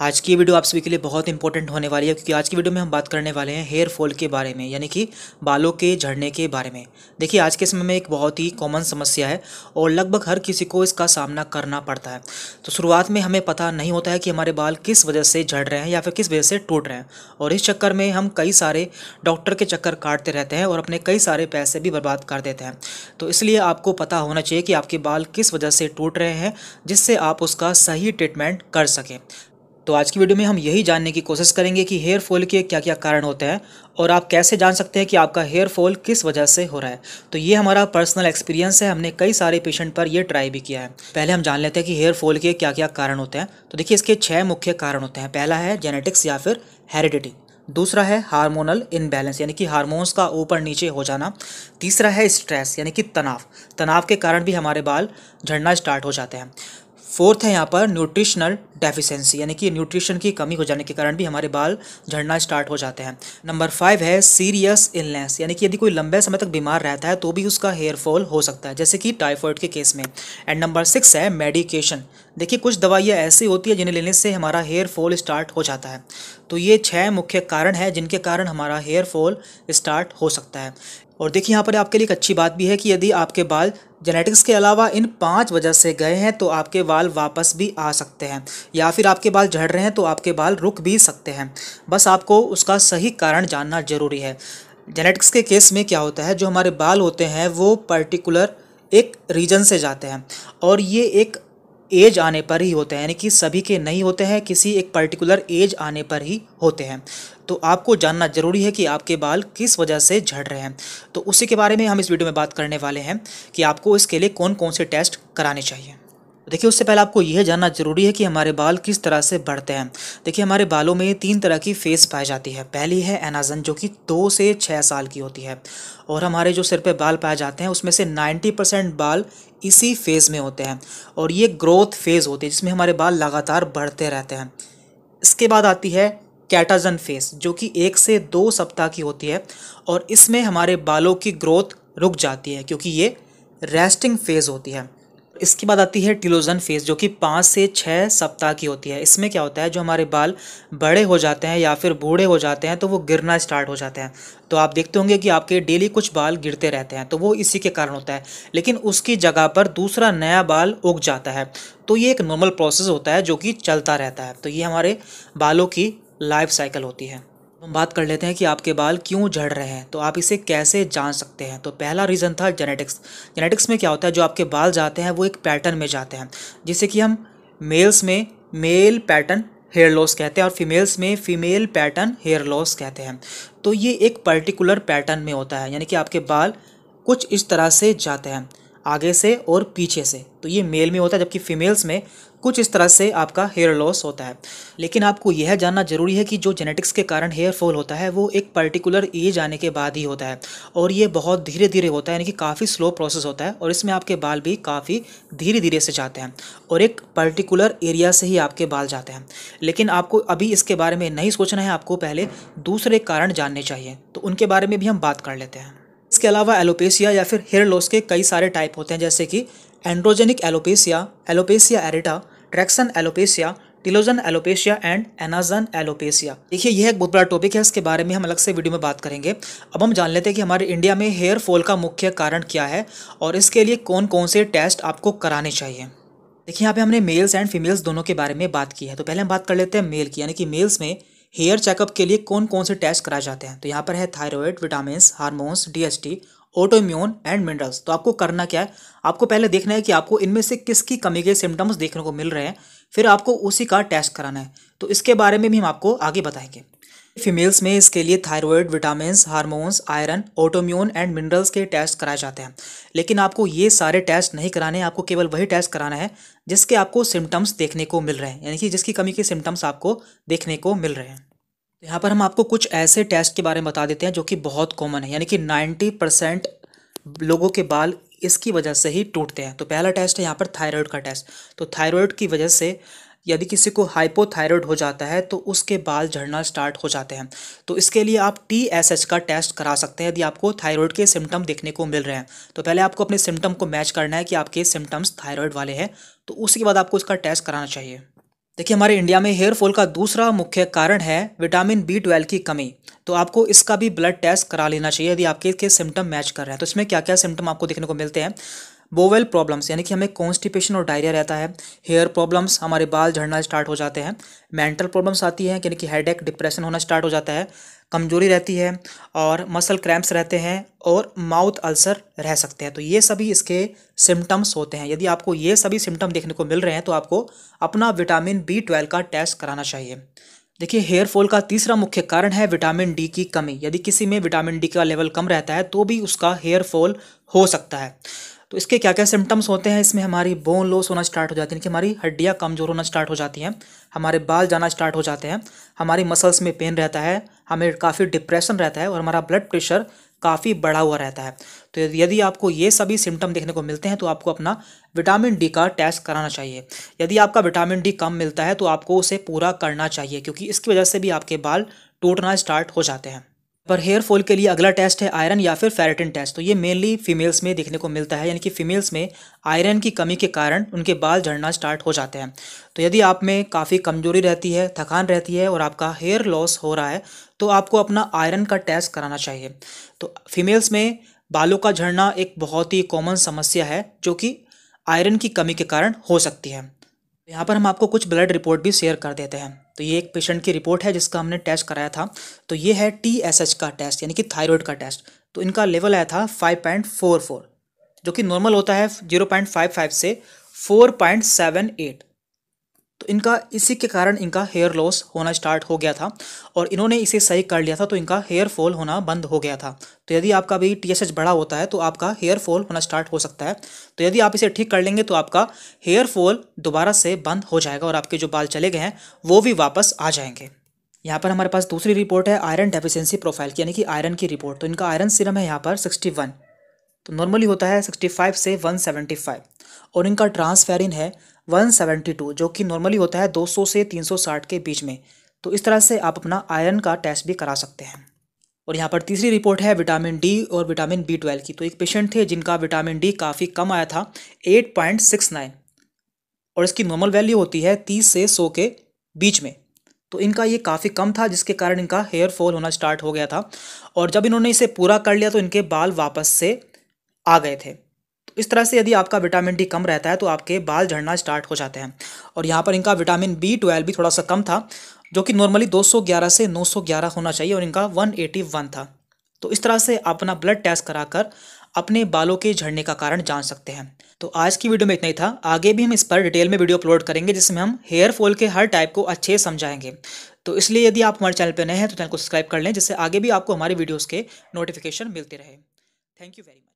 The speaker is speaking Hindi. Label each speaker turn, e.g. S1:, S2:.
S1: आज की वीडियो आप सभी के लिए बहुत इंपॉर्टेंट होने वाली है क्योंकि आज की वीडियो में हम बात करने वाले हैं हेयर फॉल के बारे में यानी कि बालों के झड़ने के बारे में देखिए आज के समय में एक बहुत ही कॉमन समस्या है और लगभग हर किसी को इसका सामना करना पड़ता है तो शुरुआत में हमें पता नहीं होता है कि हमारे बाल किस वजह से झड़ रहे हैं या फिर किस वजह से टूट रहे हैं और इस चक्कर में हम कई सारे डॉक्टर के चक्कर काटते रहते हैं और अपने कई सारे पैसे भी बर्बाद कर देते हैं तो इसलिए आपको पता होना चाहिए कि आपके बाल किस वजह से टूट रहे हैं जिससे आप उसका सही ट्रीटमेंट कर सकें तो आज की वीडियो में हम यही जानने की कोशिश करेंगे कि हेयर फॉल के क्या क्या कारण होते हैं और आप कैसे जान सकते हैं कि आपका हेयर फॉल किस वजह से हो रहा है तो ये हमारा पर्सनल एक्सपीरियंस है हमने कई सारे पेशेंट पर यह ट्राई भी किया है पहले हम जान लेते हैं कि हेयर फॉल के क्या क्या कारण होते हैं तो देखिए इसके छः मुख्य कारण होते हैं पहला है जेनेटिक्स या फिर हेरिडिटी दूसरा है हार्मोनल इनबैलेंस यानी कि हार्मोन्स का ऊपर नीचे हो जाना तीसरा है स्ट्रेस यानी कि तनाव तनाव के कारण भी हमारे बाल झड़ना स्टार्ट हो जाते हैं फोर्थ है यहाँ पर न्यूट्रिशनल डेफिशिएंसी यानी कि न्यूट्रिशन की कमी हो जाने के कारण भी हमारे बाल झड़ना स्टार्ट हो जाते हैं नंबर फाइव है सीरियस इलनेस यानी कि यदि कोई लंबे समय तक बीमार रहता है तो भी उसका हेयर फॉल हो सकता है जैसे कि टाइफॉइड के केस में एंड नंबर सिक्स है मेडिकेशन देखिए कुछ दवाइयाँ ऐसी होती है जिन्हें लेने से हमारा हेयर फॉल स्टार्ट हो जाता है तो ये छः मुख्य कारण है जिनके कारण हमारा हेयर फॉल स्टार्ट हो सकता है और देखिए यहाँ पर आपके लिए एक अच्छी बात भी है कि यदि आपके बाल जेनेटिक्स के अलावा इन पांच वजह से गए हैं तो आपके बाल वापस भी आ सकते हैं या फिर आपके बाल झड़ रहे हैं तो आपके बाल रुक भी सकते हैं बस आपको उसका सही कारण जानना ज़रूरी है जेनेटिक्स के केस में क्या होता है जो हमारे बाल होते हैं वो पर्टिकुलर एक रीजन से जाते हैं और ये एक एज आने पर ही होते हैं यानी कि सभी के नहीं होते हैं किसी एक पर्टिकुलर एज आने पर ही होते हैं तो आपको जानना जरूरी है कि आपके बाल किस वजह से झड़ रहे हैं तो उसी के बारे में हम इस वीडियो में बात करने वाले हैं कि आपको इसके लिए कौन कौन से टेस्ट कराने चाहिए देखिए उससे पहले आपको यह जानना जरूरी है कि हमारे बाल किस तरह से बढ़ते हैं देखिए हमारे बालों में तीन तरह की फेस पाई जाती है पहली है एनाजन जो कि दो से छः साल की होती है और हमारे जो सिर पे बाल पाए जाते हैं उसमें से 90 परसेंट बाल इसी फेज़ में होते हैं और ये ग्रोथ फेज़ होती है जिसमें हमारे बाल लगातार बढ़ते रहते हैं इसके बाद आती है कैटाजन फेस जो कि एक से दो सप्ताह की होती है और इसमें हमारे बालों की ग्रोथ रुक जाती है क्योंकि ये रेस्टिंग फेज़ होती है इसके बाद आती है टिलोजन फेज जो कि पाँच से छः सप्ताह की होती है इसमें क्या होता है जो हमारे बाल बड़े हो जाते हैं या फिर बूढ़े हो जाते हैं तो वो गिरना स्टार्ट हो जाते हैं तो आप देखते होंगे कि आपके डेली कुछ बाल गिरते रहते हैं तो वो इसी के कारण होता है लेकिन उसकी जगह पर दूसरा नया बाल उग जाता है तो ये एक नॉर्मल प्रोसेस होता है जो कि चलता रहता है तो ये हमारे बालों की लाइफ साइकिल होती है हम बात कर लेते हैं कि आपके बाल क्यों झड़ रहे हैं तो आप इसे कैसे जान सकते हैं तो पहला रीज़न था जेनेटिक्स जेनेटिक्स में क्या होता है जो आपके बाल जाते हैं वो एक पैटर्न में जाते हैं जिसे कि हम मेल्स में मेल पैटर्न हेयर लॉस कहते हैं और फीमेल्स में फीमेल पैटर्न हेयर लॉस कहते हैं तो ये एक पर्टिकुलर पैटर्न में होता है यानी कि आपके बाल कुछ इस तरह से जाते हैं आगे से और पीछे से तो ये मेल में होता है जबकि फीमेल्स में कुछ इस तरह से आपका हेयर लॉस होता है लेकिन आपको यह जानना ज़रूरी है कि जो जेनेटिक्स के कारण हेयर फॉल होता है वो एक पर्टिकुलर एज आने के बाद ही होता है और ये बहुत धीरे धीरे होता है यानी कि काफ़ी स्लो प्रोसेस होता है और इसमें आपके बाल भी काफ़ी धीरे धीरे से जाते हैं और एक पर्टिकुलर एरिया से ही आपके बाल जाते हैं लेकिन आपको अभी इसके बारे में नहीं सोचना है आपको पहले दूसरे कारण जानने चाहिए तो उनके बारे में भी हम बात कर लेते हैं इसके अलावा एलोपेसिया या फिर हेयर लॉस के कई सारे टाइप होते हैं जैसे कि androgenic alopecia alopecia areata traction alopecia telogen alopecia and anagen alopecia देखिए यह एक बहुत बड़ा टॉपिक है इसके बारे में हम अलग से वीडियो में बात करेंगे अब हम जान लेते हैं कि हमारे इंडिया में हेयर फॉल का मुख्य कारण क्या है और इसके लिए कौन कौन से टेस्ट आपको कराने चाहिए देखिए यहाँ पे हमने मेल्स एंड फीमेल्स दोनों के बारे में बात की है तो पहले हम बात कर लेते हैं मेल की यानी कि मेल्स में हेयर चेकअप के लिए कौन कौन से टेस्ट कराए जाते हैं तो यहाँ पर है thyroid vitamin hormones D autoimmune and minerals तो आपको करना क्या है आपको पहले देखना है कि आपको इनमें से किसकी कमी के सिम्टम्स देखने को मिल रहे हैं फिर आपको उसी का टेस्ट कराना है तो इसके बारे में भी हम आपको आगे बताएंगे फीमेल्स में इसके लिए thyroid vitamin hormones iron autoimmune and minerals के टेस्ट कराए जाते हैं लेकिन आपको ये सारे टेस्ट नहीं कराने आपको केवल वही टेस्ट कराना है जिसके आपको सिम्टम्स देखने को मिल रहे हैं यानी कि जिसकी कमी के सिम्टम्स आपको देखने को मिल रहे हैं तो यहाँ पर हम आपको कुछ ऐसे टेस्ट के बारे में बता देते हैं जो कि बहुत कॉमन है यानी कि नाइन्टी परसेंट लोगों के बाल इसकी वजह से ही टूटते हैं तो पहला टेस्ट है यहाँ पर थायराइड का टेस्ट तो थायराइड की वजह से यदि किसी को हाइपोथायराइड हो जाता है तो उसके बाल झड़ना स्टार्ट हो जाते हैं तो इसके लिए आप टी एस एच का टेस्ट करा सकते हैं यदि आपको थायराइड के सिम्टम देखने को मिल रहे हैं तो पहले आपको अपने सिम्टम को मैच करना है कि आपके सिम्टम्स थायराइड वाले हैं तो उसके बाद आपको इसका टेस्ट कराना चाहिए देखिए हमारे इंडिया में हेयर फॉल का दूसरा मुख्य कारण है विटामिन बी ट्वेल्व की कमी तो आपको इसका भी ब्लड टेस्ट करा लेना चाहिए यदि आपके इसके सिम्टम मैच कर रहे हैं तो इसमें क्या क्या सिम्टम आपको देखने को मिलते हैं बोवेल प्रॉब्लम्स यानी कि हमें कॉन्स्टिपेशन और डायरिया रहता है हेयर प्रॉब्लम्स हमारे बाल झड़ना स्टार्ट हो जाते हैं मेंटल प्रॉब्लम्स आती हैं यानी कि हेडेक डिप्रेशन होना स्टार्ट हो जाता है कमज़ोरी रहती है और मसल क्रैम्प्स रहते हैं और माउथ अल्सर रह सकते हैं तो ये सभी इसके सिम्टम्स होते हैं यदि आपको ये सभी सिम्टम देखने को मिल रहे हैं तो आपको अपना विटामिन बी ट्वेल्व का टेस्ट कराना चाहिए देखिए हेयर फॉल का तीसरा मुख्य कारण है विटामिन डी की कमी यदि किसी में विटामिन डी का लेवल कम रहता है तो भी उसका हेयर फॉल हो सकता है तो इसके क्या क्या सिम्टम्स होते हैं इसमें हमारी बोन लॉस होना स्टार्ट हो जाती है कि हमारी हड्डियाँ कमज़ोर होना स्टार्ट हो जाती हैं हमारे बाल जाना स्टार्ट हो जाते हैं हमारी मसल्स में पेन रहता है हमें काफ़ी डिप्रेशन रहता है और हमारा ब्लड प्रेशर काफ़ी बढ़ा हुआ रहता है तो यदि आपको ये सभी सिम्टम देखने को मिलते हैं तो आपको अपना विटामिन डी का टेस्ट कराना चाहिए यदि आपका विटामिन डी कम मिलता है तो आपको उसे पूरा करना चाहिए क्योंकि इसकी वजह से भी आपके बाल टूटना स्टार्ट हो जाते हैं पर हेयर फॉल के लिए अगला टेस्ट है आयरन या फिर फेरेटिन टेस्ट तो ये मेनली फीमेल्स में देखने को मिलता है यानी कि फीमेल्स में आयरन की कमी के कारण उनके बाल झड़ना स्टार्ट हो जाते हैं तो यदि आप में काफ़ी कमजोरी रहती है थकान रहती है और आपका हेयर लॉस हो रहा है तो आपको अपना आयरन का टेस्ट कराना चाहिए तो फीमेल्स में बालों का झड़ना एक बहुत ही कॉमन समस्या है जो कि आयरन की कमी के कारण हो सकती है यहाँ पर हम आपको कुछ ब्लड रिपोर्ट भी शेयर कर देते हैं तो ये एक पेशेंट की रिपोर्ट है जिसका हमने टेस्ट कराया था तो ये है टी एस एच का टेस्ट यानी कि थायरॉयड का टेस्ट तो इनका लेवल आया था फाइव पॉइंट फोर फोर जो कि नॉर्मल होता है जीरो पॉइंट फाइव फाइव से फोर पॉइंट सेवन एट तो इनका इसी के कारण इनका हेयर लॉस होना स्टार्ट हो गया था और इन्होंने इसे सही कर लिया था तो इनका हेयर फॉल होना बंद हो गया था तो यदि आपका भी टी बड़ा होता है तो आपका हेयर फॉल होना स्टार्ट हो सकता है तो यदि आप इसे ठीक कर लेंगे तो आपका हेयर फॉल दोबारा से बंद हो जाएगा और आपके जो बाल चले गए हैं वो भी वापस आ जाएंगे यहाँ पर हमारे पास दूसरी रिपोर्ट है आयरन डेफिशेंसी प्रोफाइल की यानी कि आयरन की रिपोर्ट तो इनका आयरन सिरम है यहाँ पर सिक्सटी वन तो नॉर्मली होता है सिक्सटी फाइव से वन सेवेंटी फाइव और इनका ट्रांसफेरिन है 172 जो कि नॉर्मली होता है 200 से 360 के बीच में तो इस तरह से आप अपना आयरन का टेस्ट भी करा सकते हैं और यहाँ पर तीसरी रिपोर्ट है विटामिन डी और विटामिन बी ट्वेल्व की तो एक पेशेंट थे जिनका विटामिन डी काफ़ी कम आया था 8.69 और इसकी नॉर्मल वैल्यू होती है 30 से 100 के बीच में तो इनका ये काफ़ी कम था जिसके कारण इनका हेयर फॉल होना स्टार्ट हो गया था और जब इन्होंने इसे पूरा कर लिया तो इनके बाल वापस से आ गए थे इस तरह से यदि आपका विटामिन डी कम रहता है तो आपके बाल झड़ना स्टार्ट हो जाते हैं और यहाँ पर इनका विटामिन बी ट्वेल्व भी थोड़ा सा कम था जो कि नॉर्मली 211 से 911 होना चाहिए और इनका 181 था तो इस तरह से आप अपना ब्लड टेस्ट कराकर अपने बालों के झड़ने का कारण जान सकते हैं तो आज की वीडियो में इतना ही था आगे भी हम इस पर डिटेल में वीडियो अपलोड करेंगे जिसमें हम हेयर फॉल के हर टाइप को अच्छे समझाएंगे तो इसलिए यदि आप हमारे चैनल पर नए हैं तो चैनल को सब्सक्राइब कर लें जिससे आगे भी आपको हमारे वीडियोज़ के नोटिफिकेशन मिलते रहे थैंक यू वेरी मच